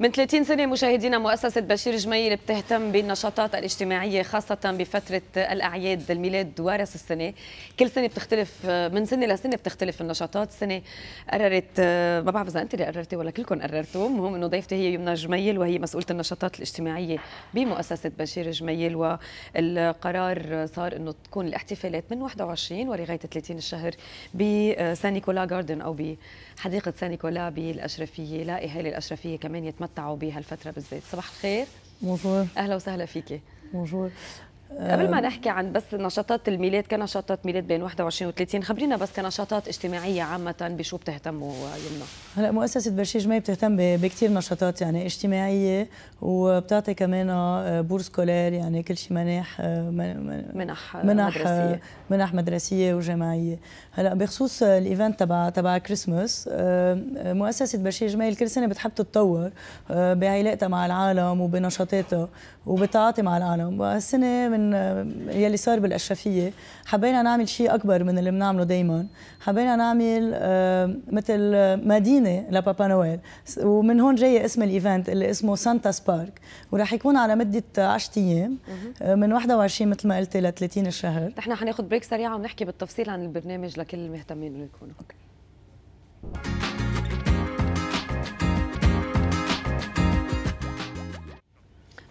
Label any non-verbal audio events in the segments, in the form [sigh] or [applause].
من 30 سنة مشاهدينا مؤسسة بشير جميل بتهتم بالنشاطات الاجتماعية خاصة بفترة الأعياد الميلاد وراس السنة كل سنة بتختلف من سنة لسنة بتختلف النشاطات سنة قررت ما بعرف إذا أنت اللي قررتي ولا كلكم قررتوا المهم إنه ضيفتي هي يمنى جميل وهي مسؤولة النشاطات الاجتماعية بمؤسسة بشير جميل والقرار صار إنه تكون الاحتفالات من 21 ولغاية 30 الشهر بسان نيكولا جاردن أو بحديقة سان نيكولا بالأشرفية لا اهالي الأشرفية كمان يتمتع تمتعوا بها الفتره بالذات صباح الخير بونجور اهلا وسهلا فيكي بونجور قبل ما نحكي عن بس نشاطات الميلاد كنشاطات ميلاد بين 21 و30 خبرينا بس كنشاطات اجتماعيه عامه بشو بتهتموا يمنا هلا مؤسسه برشيج ما بتهتم بكثير نشاطات يعني اجتماعيه وبتعطي كمان آه، بورس كولير يعني كل شيء مناح منح آه، منح آه، مدرسيه منح مدرسيه وجامعيه هلا بخصوص الايفنت تبع تبع كريسماس مؤسسه برشيج ما كل سنه بتحب تتطور بعلاقتها مع العالم وبنشاطاتها وبتعاطي مع العالم وهالسنه من آه، يلي صار بالاشرفيه حبينا نعمل شيء اكبر من اللي بنعمله دائما حبينا نعمل آه، مثل آه، مدينه لبابا نويل ومن هون جاي اسم الايفنت اللي اسمه سانتا سبارك وراح يكون على مده 10 ايام من 21 مثل ما قلتي ل 30 الشهر نحن حناخذ بريك سريعه ونحكي بالتفصيل عن البرنامج لكل المهتمين اللي يكونوا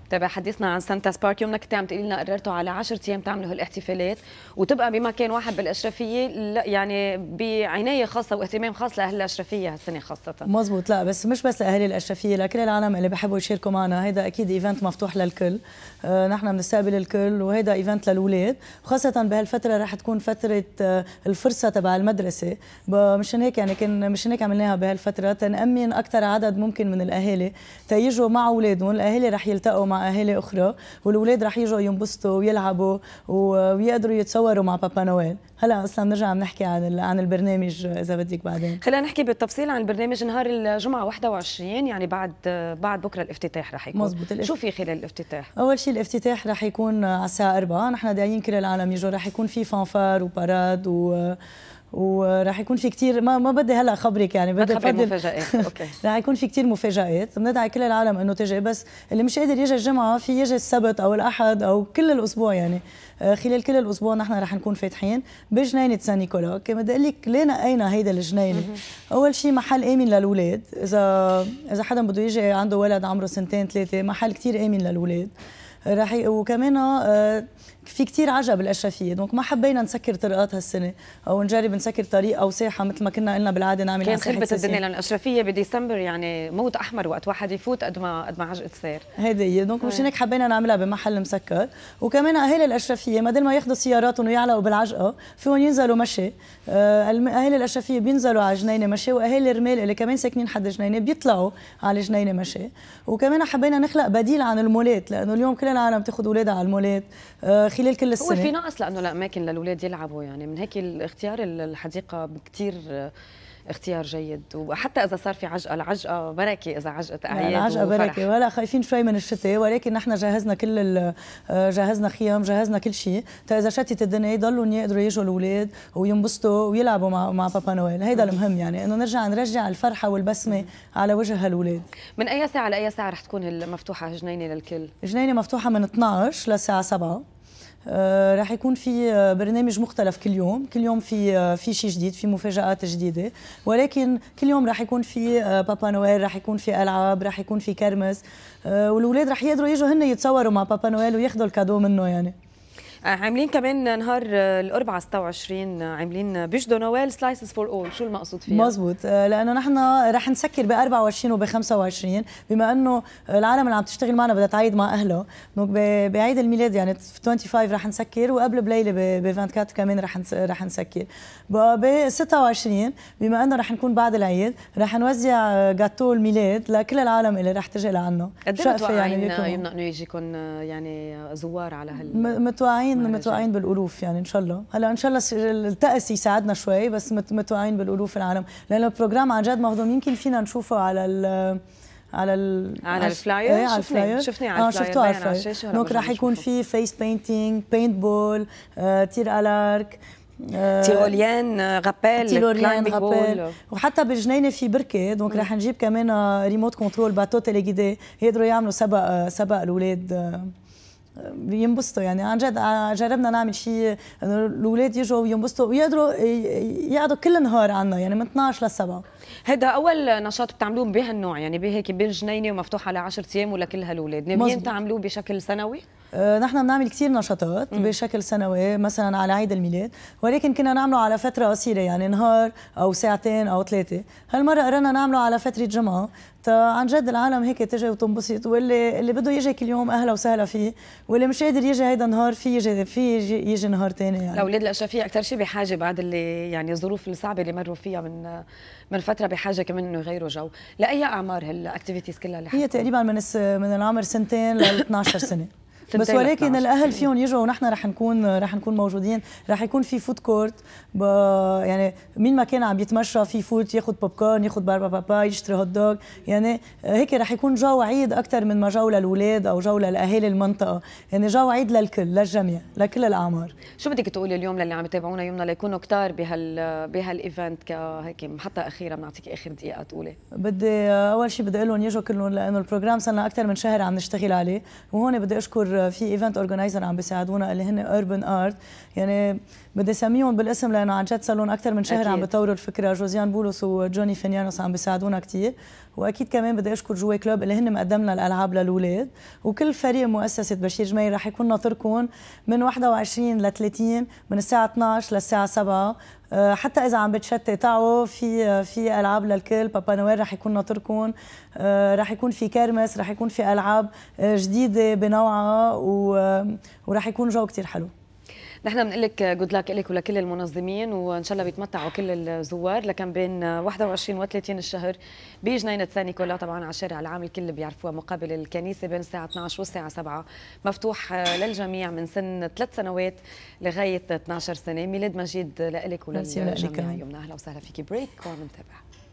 تبع حديثنا عن سانتا سبارك يوم كنت عم تقولي لنا قررتوا على 10 ايام تعملوا هالاحتفالات وتبقى بمكان واحد بالاشرفيه لا يعني بعنايه خاصه واهتمام خاص لاهل الاشرفيه هالسنه خاصه مزبوط لا بس مش بس لاهالي الاشرفيه لكل العالم اللي بحبوا يشاركوا معنا هذا اكيد ايفنت مفتوح للكل آه نحن بنستقبل الكل وهذا ايفنت للاولاد وخاصه بهالفتره رح تكون فتره آه الفرصه تبع المدرسه مشان هيك يعني كان مشان هيك عملناها بهالفتره تنأمن اكثر عدد ممكن من الاهالي تيجوا مع اولادهم الاهالي رح يلتقوا مع مع اهالي اخرى والاولاد رح يجوا ينبسطوا ويلعبوا ويقدروا يتصوروا مع بابا نويل هلا اصلا بنرجع بنحكي عن عن البرنامج اذا بدك بعدين خلينا نحكي بالتفصيل عن البرنامج نهار الجمعه 21 يعني بعد بعد بكره الافتتاح رح يكون مزبوط شو في خلال الافتتاح اول شيء الافتتاح رح يكون على الساعه 4 نحن دايين كل العالم يجوا رح يكون في فانفار وباراد و وراح يكون في كثير ما ما بدي هلا خبرك يعني بدي خبرك مفاجآت [laughs] اوكي راح يكون في كثير مفاجآت بندعي كل العالم انه تجي بس اللي مش قادر يجي الجمعه في يجي السبت او الاحد او كل الاسبوع يعني آه، خلال كل الاسبوع نحن رح نكون فاتحين بجنينه سان نيكولا اوكي بدي اقول لك ليه نقينا هيدا الجنينه اول شيء محل امن للاولاد اذا اذا حدا بده يجي عنده ولد عمره سنتين ثلاثه محل كثير امن للاولاد راح وكمان آه، في كثير عجب الاشرفيه دونك ما حبينا نسكر طرقات هالسنه او نجرب نسكر طريق او ساحه مثل ما كنا قلنا بالعاده نعمل كانت خربت الدنيا لان الاشرفيه بديسمبر يعني موت احمر وقت واحد يفوت قد ما قد ما عجقت سير هيدي هي دونك مشان آه. هيك حبينا نعملها بمحل مسكر وكمان اهالي الاشرفيه بدل ما ياخذوا سياراتهم ويعلقوا بالعجقه فيهم ينزلوا مشي آه، اهالي الاشرفيه بينزلوا على جنينه مشي واهالي الرمال اللي كمان ساكنين حد جنينه بيطلعوا على جنينه مشي وكمان حبينا نخلق بديل عن المولات لانه اليوم كلنا العالم تاخذ اولادها على المولات آه، خلال كل السنه هو في نقص لانه الاماكن للاولاد يلعبوا يعني من هيك اختيار الحديقه كثير آه، اختيار جيد وحتى اذا صار في عجقه العجقه بركه اذا عجقه اعياد العجقه بركه ولا خايفين شوي من الشتاء ولكن نحن جهزنا كل آه، جهزنا خيام جهزنا كل شيء تا اذا شتت الدنيا يضلوا يقدروا يجوا الاولاد وينبسطوا ويلعبوا مع مع بابا نويل هيدا المهم يعني انه نرجع نرجع الفرحه والبسمه على وجه هالولاد من اي ساعه لاي ساعه رح تكون المفتوحه جنينه للكل جنينه مفتوحه من 12 للساعه 7 آه، راح يكون في آه، برنامج مختلف كل يوم كل يوم في آه، في شيء جديد في مفاجآت جديدة ولكن كل يوم راح يكون في بابا نويل راح يكون في ألعاب راح يكون في كرمس والأولاد راح يقدروا يجوا هن يتصوروا مع بابا نويل وياخذوا الكادو منه يعني آه، عاملين كمان نهار آه، الاربعاء آه، 26 عاملين بيش نوال سلايسز فور اول شو المقصود فيها مزبوط لانه نحن رح نسكر ب 24 وب 25 بما انه العالم اللي عم تشتغل معنا بدها تعيد مع اهلها بعيد الميلاد يعني 25 رح نسكر وقبل بليله ب 24 كمان رح رح نسكر ب 26 بما انه رح نكون بعد العيد رح نوزع جاتو الميلاد لكل العالم اللي رح تجي لعنه قد ايه يعني متوقعين يعني يمنع انه يجيكم يعني زوار على هال متوقعين متوقعين متوقعين بالالوف يعني ان شاء الله هلا ان شاء الله التاس يساعدنا شوي بس متوقعين بالالوف العالم لانه البروجرام عن جد مهضوم يمكن فينا نشوفه على ال على ال على الفلاير ايه على الفلاير شفني آه، على الفلاير اه شفته على الفلاير دونك رح يكون في فيس بينتينج بينت بول آه، تير الارك آه، تيروليان آه، غابيل تيروليان غابيل وحتى بالجنينه في بركه دونك رح نجيب كمان ريموت كنترول باتو تيليغيدي يقدروا يعملوا سبق سبق الاولاد ينبسطوا يعني عن جد جربنا نعمل شيء انه الاولاد يجوا وينبسطوا ويقدروا يقعدوا كل النهار عنا يعني من 12 ل 7 هيدا اول نشاط بتعملوه بهالنوع يعني بهيك بين جنينه ومفتوح على 10 ايام ولكل هالاولاد ناويين تعملوه بشكل سنوي آه، نحن بنعمل كثير نشاطات بشكل سنوي مثلا على عيد الميلاد ولكن كنا نعمله على فترة قصيرة يعني نهار أو ساعتين أو ثلاثة هالمرة قررنا نعمله على فترة جمعة عن جد العالم هيك تجي وتنبسط واللي اللي بده يجي كل يوم اهلا وسهلا فيه واللي مش قادر يجي هيدا النهار في يجي في يجي, يجي نهار ثاني يعني الاولاد الاشرفيه اكثر شيء بحاجه بعد اللي يعني الظروف الصعبه اللي مروا فيها من من فتره بحاجه كمان انه يغيروا جو لاي اعمار هالاكتيفيتيز كلها اللي هي تقريبا من من العمر سنتين ل 12 [laughs] سنه بس ولكن الاهل إيه. فيهم يجوا ونحن رح نكون رح نكون موجودين رح يكون في فود كورت يعني مين ما كان عم يتمشى في فوت ياخذ بوب كورن ياخذ باربا بابا يشتري هوت دوغ يعني هيك رح يكون جو عيد اكثر من ما جو للاولاد او جو لاهالي المنطقه يعني جو عيد للكل للجميع لكل الاعمار شو بدك تقولي اليوم للي عم يتابعونا يومنا ليكونوا كتار بهال بهالايفنت كهيك محطه اخيره بنعطيك اخر دقيقه تقولي بدي اول شيء بدي اقول لهم يجوا كلهم لانه البروجرام صار لنا اكثر من شهر عم نشتغل عليه وهون بدي اشكر في ايفنت اورجنايزر عم بيساعدونا اللي هن اوربن ارت يعني بدي اسميهم بالاسم لانه عن جد صار لهم اكثر من شهر أكيد. عم بيطوروا الفكره جوزيان بولس وجوني فينيانوس عم بيساعدونا كثير واكيد كمان بدي اشكر جوي كلوب اللي هن مقدم لنا الالعاب للاولاد وكل فريق مؤسسه بشير جميل رح يكون ناطركم من 21 ل 30 من الساعه 12 للساعه 7 آه، حتى اذا عم بتشتتوا في في العاب للكل بابا نويل رح يكون ناطركم آه، رح يكون في كرمس رح يكون في العاب آه، جديده بنوعها ورح يكون جو كتير حلو نحن بنقول لك جود لك لك ولكل المنظمين وان شاء الله بيتمتعوا كل الزوار لكن بين 21 و 30 الشهر بجنينه سان نيكولا طبعا على الشارع العام الكل بيعرفوها مقابل الكنيسه بين الساعه 12 والساعه 7 مفتوح للجميع من سن ثلاث سنوات لغايه 12 سنه ميلاد مجيد لك وللجميع يومنا اهلا وسهلا فيكي بريك ومنتابع